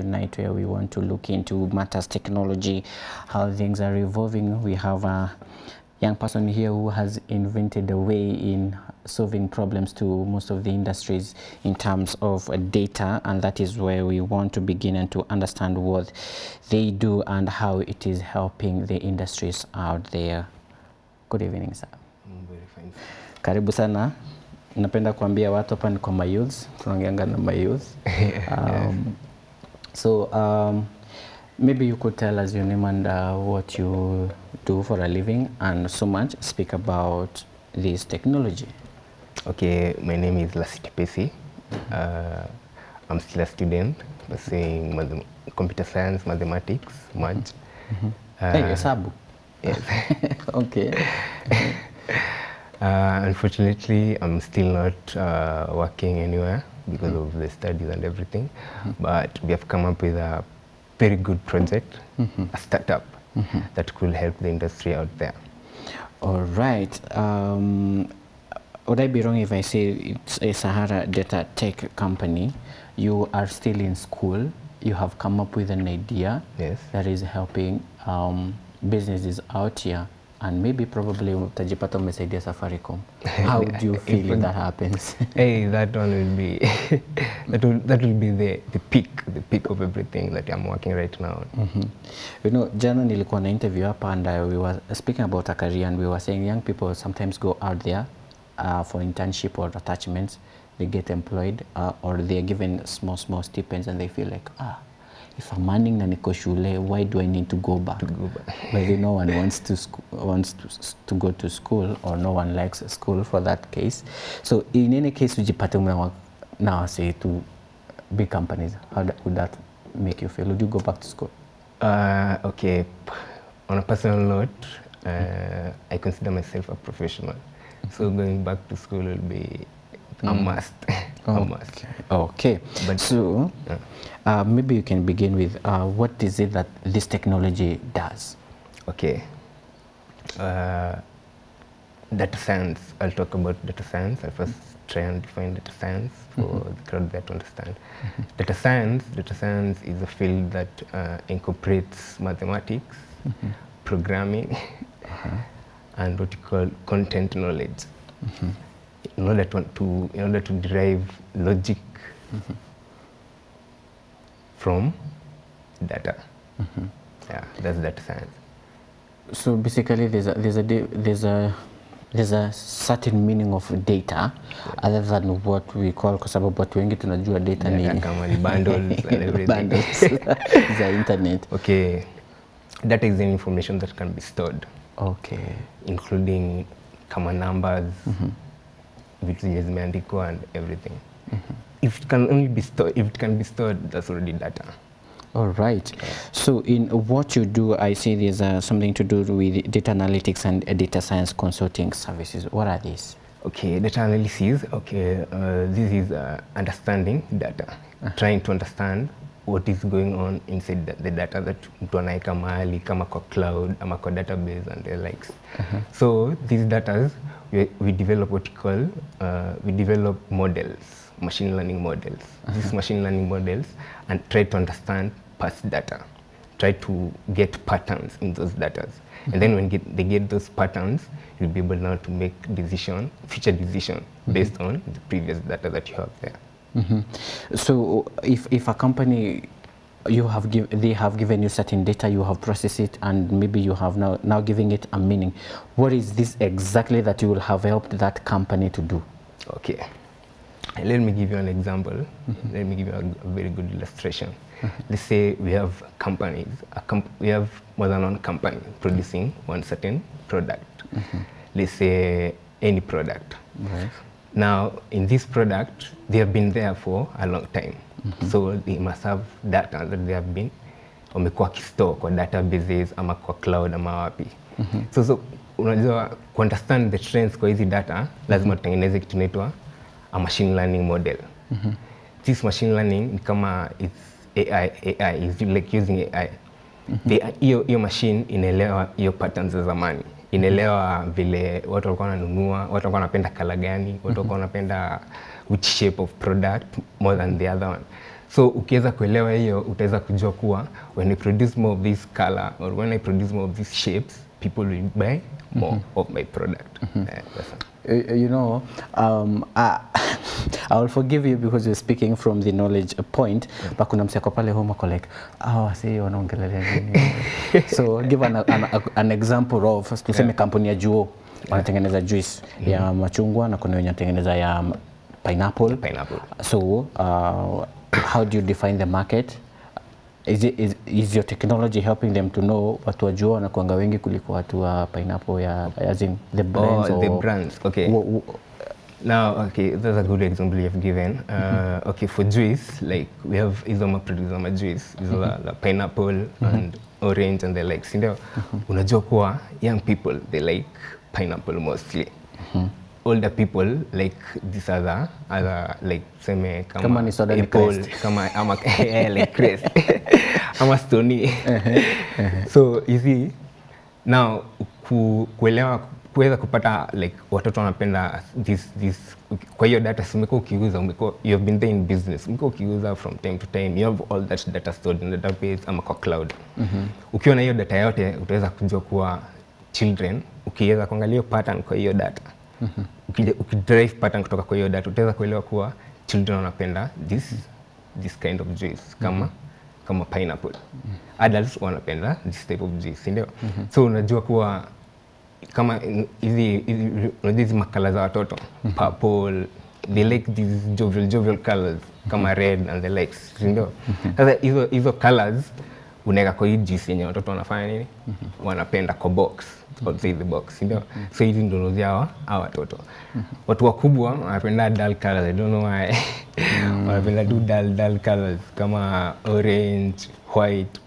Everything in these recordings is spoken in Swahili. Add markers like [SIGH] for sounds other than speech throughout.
tonight where we want to look into matters technology, how things are evolving. We have a young person here who has invented a way in solving problems to most of the industries in terms of data and that is where we want to begin and to understand what they do and how it is helping the industries out there. Good evening sir. Mm, Karibu sana. Napenda kuambia watu hapa ni kwa mayouth, tunaongeanga na mayouth. [LAUGHS] Um, So um, maybe you could tell us your name and uh, what you do for a living and so much speak about this technology. Okay, my name is Lasit Pesi. Uh, I'm still a student pursuing computer science, mathematics, much. Mm -hmm. uh, hey, Sabu. Yes. [LAUGHS] okay. [LAUGHS] uh, unfortunately, I'm still not uh, working anywhere because mm -hmm. of the studies and everything. Mm -hmm. But we have come up with a very good project, mm-hmm. a startup mm-hmm. that could help the industry out there. All right. Um, would I be wrong if I say it's a Sahara Data Tech company? You are still in school. You have come up with an idea yes. that is helping um, businesses out here and maybe probably utajipata umesaidia Safaricom. [LAUGHS] How do you feel if that happens? [LAUGHS] hey, that one will be [LAUGHS] that will, that will be the, the peak the peak of everything that I'm working right now. Mm -hmm. You know, jana nilikuwa na interview hapa and uh, we were speaking about a career and we were saying young people sometimes go out there uh, for internship or attachments. They get employed uh, or they're given small small stipends and they feel like ah if I'm earning na niko shule why do I need to go back, to go back. whether [LAUGHS] no one wants to wants to, to go to school or no one likes school for that case so in any case ujipate umewa na wase to big companies how that, would that make you feel would you go back to school uh, okay on a personal note uh, mm. I consider myself a professional so mm-hmm. going back to school will be mm. a must [LAUGHS] Almost oh um, Okay. But so uh, maybe you can begin with uh, what is it that this technology does? Okay. Uh, data science. I'll talk about data science. I first mm-hmm. try and define data science for mm -hmm. the crowd there to understand. Mm -hmm. Data science. Data science is a field that uh, incorporates mathematics, mm -hmm. programming, -huh. and what you call content knowledge. Mm-hmm. in order to, to, in order to derive logic mm -hmm. from data. Mm -hmm. Yeah, that's data science. So basically, there's a, there's a there's a there's a certain meaning of data yeah. other than what we call kwa sababu watu wengi tunajua data yeah, ni kama ni bundles [LAUGHS] and everything bundles [LAUGHS] za internet okay data is any information that can be stored okay including kama numbers mm -hmm vitu zenye zimeandikwa and everything mm -hmm. if it can only be stored if it can be stored that's already data all right yeah. so in what you do i see there's uh, something to do with data analytics and uh, data science consulting services what are these okay data analysis okay uh, this is uh, understanding data uh -huh. trying to understand what is going on inside the, the data that mtu anaweka mahali kama kwa cloud ama kwa database and the likes uh -huh. so these datas we, develop what we call, uh, we develop models, machine learning models. Uh -huh. These machine learning models and try to understand past data, try to get patterns in those data. Uh -huh. And mm-hmm. then when get, they get those patterns, you'll be able now to make decision, future decision uh mm-hmm. -huh. based on the previous data that you have there. Mm -hmm. So if, if a company you have give, they have given you certain data, you have processed it, and maybe you have now, now giving it a meaning. What is this exactly that you will have helped that company to do? Okay. Let me give you an example. Mm -hmm. Let me give you a, a very good illustration. Mm -hmm. Let's say we have companies, comp we have more than one company producing one certain product. Mm -hmm. Let's say any product. Right. Now, in this product, they have been there for a long time. -hmm. so they must have data that they have been wamekuwa kistore kwa databases ama kwa cloud ama wapi mm -hmm. so, so unajua understand the trends kwa hizi data lazima tutengeneze kitu inaitwa a machine learning model mm -hmm. this machine learning ni kama it's AI, AI is like using AI mm-hmm. hiyo mm -hmm. hiyo machine inaelewa hiyo patterns za zamani mm inaelewa vile watu walikuwa wananunua, watu walikuwa wanapenda kala gani, watu walikuwa mhm. wanapenda which shape of product more than the other one. So ukiweza kuelewa hiyo, utaweza kujua kuwa when I produce more of this color or when I produce more of these shapes, people will buy more mm -hmm. of my product. Mm -hmm. uh, you know, um, uh, [LAUGHS] I will forgive you because you're speaking from the knowledge point yeah. but kuna mseko pale home ako like awa ah, si wanaongelelea nini [LAUGHS] so give an, an, an example of tuseme yeah. kampuni ya juo wanatengeneza yeah. juice mm -hmm. ya mm-hmm. machungwa na kuna wenye wanatengeneza ya pineapple, pineapple. so uh, how do you define the market is, it, is, is your technology helping them to know watu wa jua wanakuanga wengi kuliko watu wa pineapple ya as in the oh, brands, oh, or, the brands. Okay. Now, okay, that's a good example you've given. Uh, mm -hmm. Okay, for juice, like we have isoma produce isoma juice, hizo mm -hmm. the, mm-hmm. the pineapple mm -hmm. and orange and the like, si ndio? Mm-hmm. Unajua kuwa young people, they like pineapple mostly. Mm-hmm. Older people like this other, other like seme kama, kama ni soda apple, I'm a, [LAUGHS] ama [LAUGHS] like I'm [LAUGHS] a stony. Uh-huh. Uh-huh. so you see, now ku, kuelewa kuweza kupata like watoto wanapenda this, this. Kwa hiyo data umekuwa ukiuza, umekuwa you've been there in business, umeko ukiuza from time to time, you have all that data stored in the database ama kwa cloud. mm -hmm. Ukiwa na hiyo data yote utaweza kujua kuwa children, ukiweza kuangalia pattern kwa hiyo data mm -hmm. ukidrive pattern kutoka kwa hiyo data utaweza kuelewa kuwa children wanapenda this, mm -hmm. this kind of juice kama mm -hmm. kama pineapple. Mm -hmm. Adults wanapenda this type of juice, ndio? mm -hmm. So unajua kuwa kama hizi unajua hizi makala za watoto mm -hmm. purple they like these jovial jovial colors kama mhm. red and the likes, si ndio? Mhm. Sasa hizo hizo colors unaweka kwa hii juice yenye watoto wanafanya nini, mm -hmm. wanapenda kwa box or say the box, mm -hmm. So hizi ndio zao hawa watoto. mm -hmm. Watu wakubwa wanapenda dull colors, I don't know why mm -hmm. [LAUGHS] wanapenda do dull dull colors kama orange, white,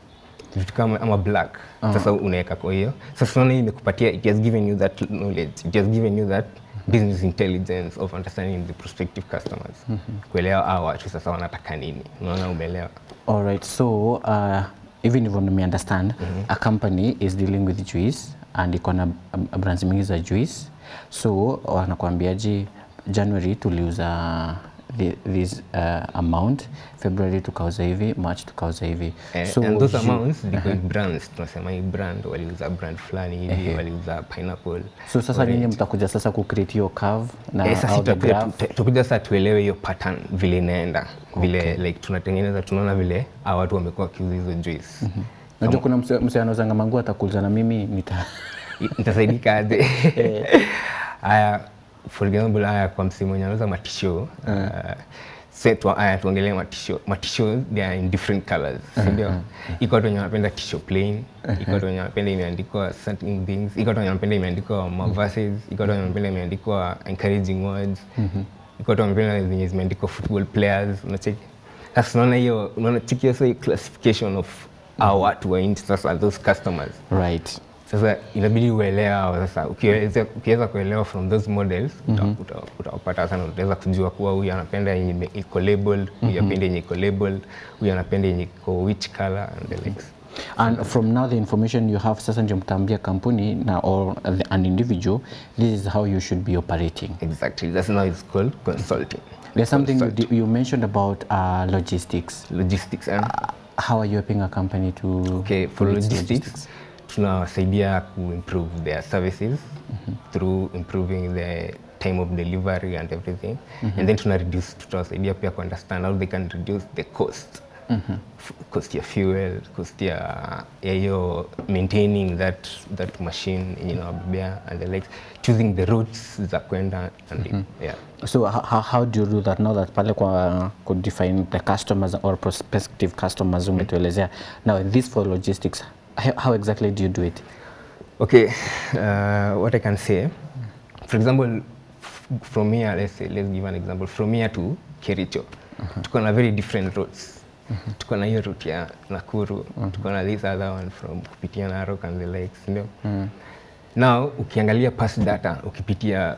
vitu kama ama black uh ah. -huh. Sasa unaweka kwa hiyo sasa, unaona imekupatia, it has given you that knowledge, it has given you that business intelligence of understanding the prospective customers mm -hmm. kuelewa hawa watu sasa wanataka nini. Unaona, umeelewa? All right, so uh, hivi ndivyo nime understand mm -hmm. a company is dealing with juice and iko na um, brands mingi za juice, so wanakuambiaje January tuliuza the, this uh, amount February tukauza hivi March tukauza hivi eh, so and those you, amounts uh [LAUGHS] -huh. brands tunasema hii brand waliuza brand fulani hivi eh, uh -huh. waliuza pineapple so sasa nyinyi mtakuja sasa ku create your curve na eh, sasa tutakuja sasa tuelewe hiyo pattern vile inaenda vile okay. like tunatengeneza tunaona vile hawa watu wamekuwa wakiuza hizo juice mm -hmm. Najua kuna msichana uzanga mangu atakuuliza na mimi nita nitasaidika [LAUGHS] aje [LAUGHS] eh. haya for example kwa msimu wenye anauza matisho mm. Eh. haya tuongelee matisho matisho they are in different colors si ndio mm -hmm. iko watu wenye wanapenda tisho plain iko watu wenye wanapenda imeandikwa certain things iko watu wenye wanapenda imeandikwa verses iko watu wenye wanapenda imeandikwa encouraging words mhm. iko watu wanapenda zenye zimeandikwa football players unacheki sasa tunaona hiyo unaona chiki hiyo classification of our watu wa interest are those customers right sasa inabidi uelewa sasa, ukiweza kuelewa from those models mm -hmm. utawapata sana, utaweza kujua kuwa huyu anapenda yenye iko labeled, huyu mhm. apende yenye iko labeled, huyu anapenda yenye iko which color and the likes. And from now the information you have sasa ndio mtaambia kampuni na or the, an individual this is how you should be operating. Exactly. That's now it's called consulting. There's something Consult. you, you mentioned about uh, logistics. Logistics. And uh, how are you helping a company to Okay, for logistics, logistics tunawasaidia kuimprove their services mm -hmm. through improving the time of delivery and everything mm -hmm. and then tuna reduce tutawasaidia pia kuunderstand how they can reduce the cost mm -hmm. cost ya fuel cost ya yayo maintaining that that machine you know and the like choosing the routes za kwenda and mm -hmm. yeah so how, how do you do that now that pale kwa kudefine the customers or prospective customers mm. umetuelezea mm -hmm. now this for logistics how exactly do you do it? Okay, uh, what I can say, for example, from here, let's say, let's give an example, from here to Kericho, uh -huh. tuko na very different roads. Uh -huh. tuko na hiyo route ya Nakuru, uh -huh. tuko na this other one from kupitia Narok and the likes, you know? -huh. Now ukiangalia past data ukipitia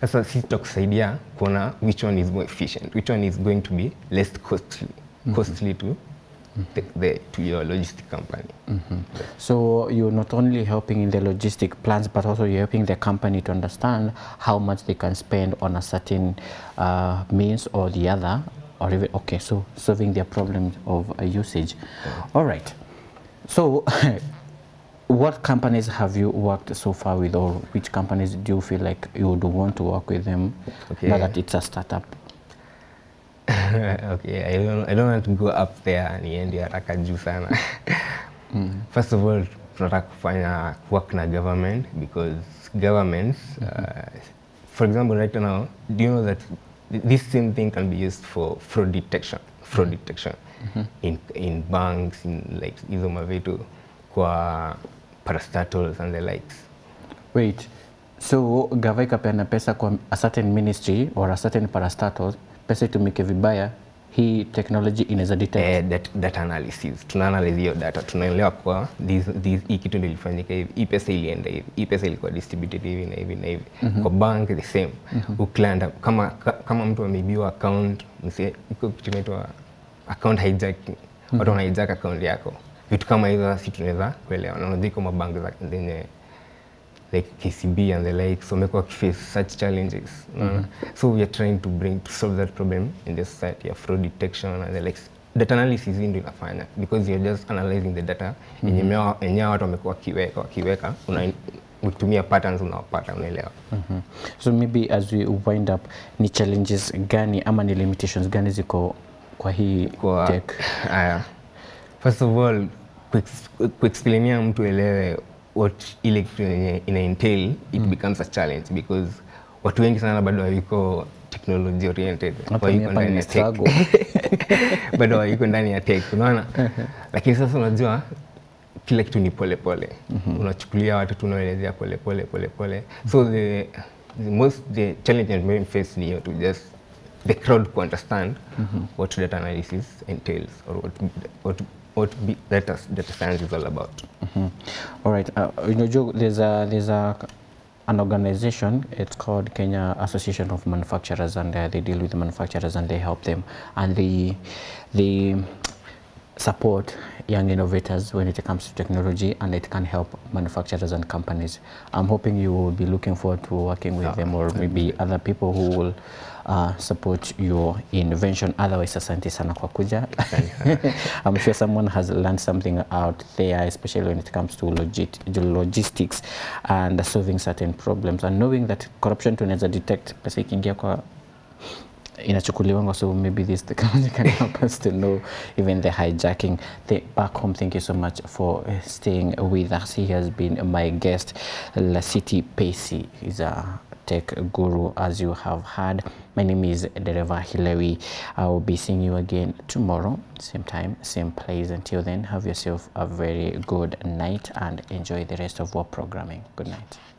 Sasa sisi tutakusaidia kuona which one is more efficient, which one is going to be less costly, mm -hmm. to mm-hmm. the, the, to your logistic company. Mm -hmm. So you're not only helping in the logistic plans, but also you're helping the company to understand how much they can spend on a certain uh, means or the other, or even okay. So solving their problems of uh, usage. Yeah. All right. So [LAUGHS] what companies have you worked so far with or which companies do you feel like you would want to work with them okay. now that it's a startup [LAUGHS] okay I don't, I don't want to go up there niende haraka juu sana [LAUGHS] mm. first of all tunataka kufanya work na government because governments mm -hmm. uh, for example right now do you know that this same thing can be used for fraud detection fraud mm -hmm. detection mm -hmm. in, in banks in like hizo mavitu kwa parastatals and the likes. Wait, so gava ikapeana pesa kwa a certain ministry or a certain parastatal, pesa itumike vibaya, hii technology inaweza detect eh, that, data analysis. Tuna Tunaanalyze hiyo data, tunaelewa kwa these, these, hii kitu ilifanyika hivi, hii pesa ilienda hivi, hii pesa ilikuwa distributed hivi na hivi na hivi mm -hmm. Kwa bank the same mm -hmm. Ukienda kama, kama mtu ameibiwa account, mse iko kitu inaitwa account hijacking, mhm. watu mm -hmm. wanahijack account yako vitu kama hizo nasi tunaweza kuelewa, na ziko mabanki zenye like KCB and the like, likes wamekuwa wakiface such challenges mm -hmm. so we are trying to bring to solve that problem in the society of fraud detection and the like. data analysis ndio inafanya because you're just analyzing the data mm-hmm. yenye mm -hmm. yenye watu wamekuwa wakiweka wakiweka una kutumia patterns unaopata unaelewa. mm -hmm. So maybe as we wind up, ni challenges gani ama ni limitations gani ziko kwa hii kwa, tech? Aya first of all kuexplainia mtu elewe what ile kitu ina entail it mm. becomes a challenge because watu wengi sana bado wawiko technology oriented wawiko ndani ya tech [LAUGHS] bado wawiko ndani ya tech unaona [LAUGHS] lakini sasa unajua kila kitu ni polepole pole. mm -hmm. unachukulia watu tunaelezea polepole polepole so the, the most the challenge that main face ni to just the crowd to understand mm -hmm. what data analysis entails or what, what what be, let us data science is all about. Mm -hmm. All right. Uh, you know, there's a there's a an organization. It's called Kenya Association of Manufacturers, and uh, they deal with the manufacturers and they help them and they they support young innovators when it comes to technology and it can help manufacturers and companies. I'm hoping you will be looking forward to working with yeah, them or maybe other people who will uh, support your invention. Otherwise, asante sana kwa kuja. [LAUGHS] I'm sure someone has learned something out there, especially when it comes to logi logistics and solving certain problems and knowing that corruption tunaweza detect pesa ikiingia kwa inachukuliwa kwa so maybe this technology can help us to know even the hijacking. The, back home, thank you so much for uh, staying with us. He has been my guest, City Pesi. He's a tech guru, as you have heard. My name is Dereva Hilary. I will be seeing you again tomorrow, same time, same place. Until then, have yourself a very good night and enjoy the rest of our programming. Good night.